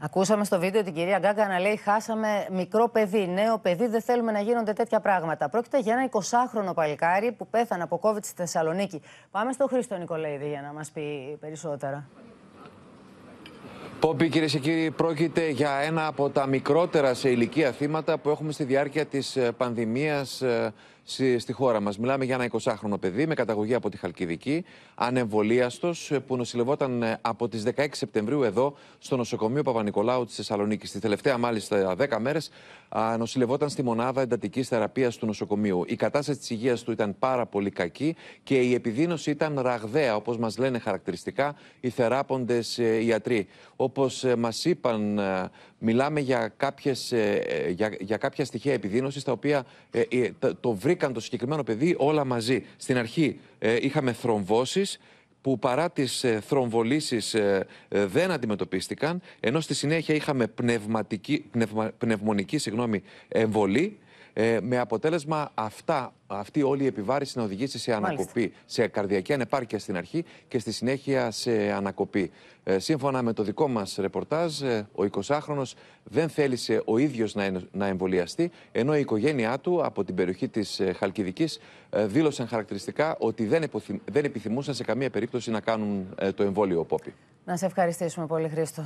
Ακούσαμε στο βίντεο την κυρία Γκάγκα να λέει: Χάσαμε μικρό παιδί, νέο παιδί, δεν θέλουμε να γίνονται τέτοια πράγματα. Πρόκειται για ένα 20χρονο παλικάρι που πέθανε από COVID στη Θεσσαλονίκη. Πάμε στο Χρήστο Νικολαίδη για να μας πει περισσότερα. Πόμπι, κυρίες και κύριοι, πρόκειται για ένα από τα μικρότερα σε ηλικία θύματα που έχουμε στη διάρκεια της ε, πανδημίας ε, στη χώρα μας. Μιλάμε για ένα 20χρονο παιδί με καταγωγή από τη Χαλκιδική, ανεμβολίαστος, ε, που νοσηλευόταν από τις 16 Σεπτεμβρίου εδώ στο νοσοκομείο Παπα-Νικολάου της Θεσσαλονίκης. Τη τελευταία, μάλιστα, 10 μέρε νοσηλευόταν στη μονάδα εντατικής θεραπείας του νοσοκομείου. Η κατάσταση της υγείας του ήταν πάρα πολύ κακή και η επιδείνωση ήταν ραγδαία, όπως μας λένε χαρακτηριστικά οι θεράποντες ιατροί όπως ε, μας είπαν, ε, μιλάμε για, κάποιες, ε, για, για κάποια στοιχεία επιδείνωσης τα οποία το βρήκαν το συγκεκριμένο παιδί όλα μαζί. Στην αρχή είχαμε θρομβώσεις που παρά τις θρομβολήσεις δεν αντιμετωπίστηκαν, ενώ στη συνέχεια είχαμε πνευμονική εμβολή ε, με αποτέλεσμα αυτά, αυτή όλη η επιβάρηση να οδηγήσει σε ανακοπή, σε καρδιακή ανεπάρκεια στην αρχή και στη συνέχεια σε ανακοπή. Ε, σύμφωνα με το δικό μας ρεπορτάζ, ε, ο 20χρονο δεν θέλησε ο ίδιος να, να εμβολιαστεί, ενώ η οικογένειά του από την περιοχή της ε, Χαλκιδικής δήλωσαν χαρακτηριστικά ότι δεν, δεν επιθυμούσαν σε καμία περίπτωση να κάνουν το εμβόλιο, Πόπι. Να σε ευχαριστήσουμε πολύ, Χρήστο.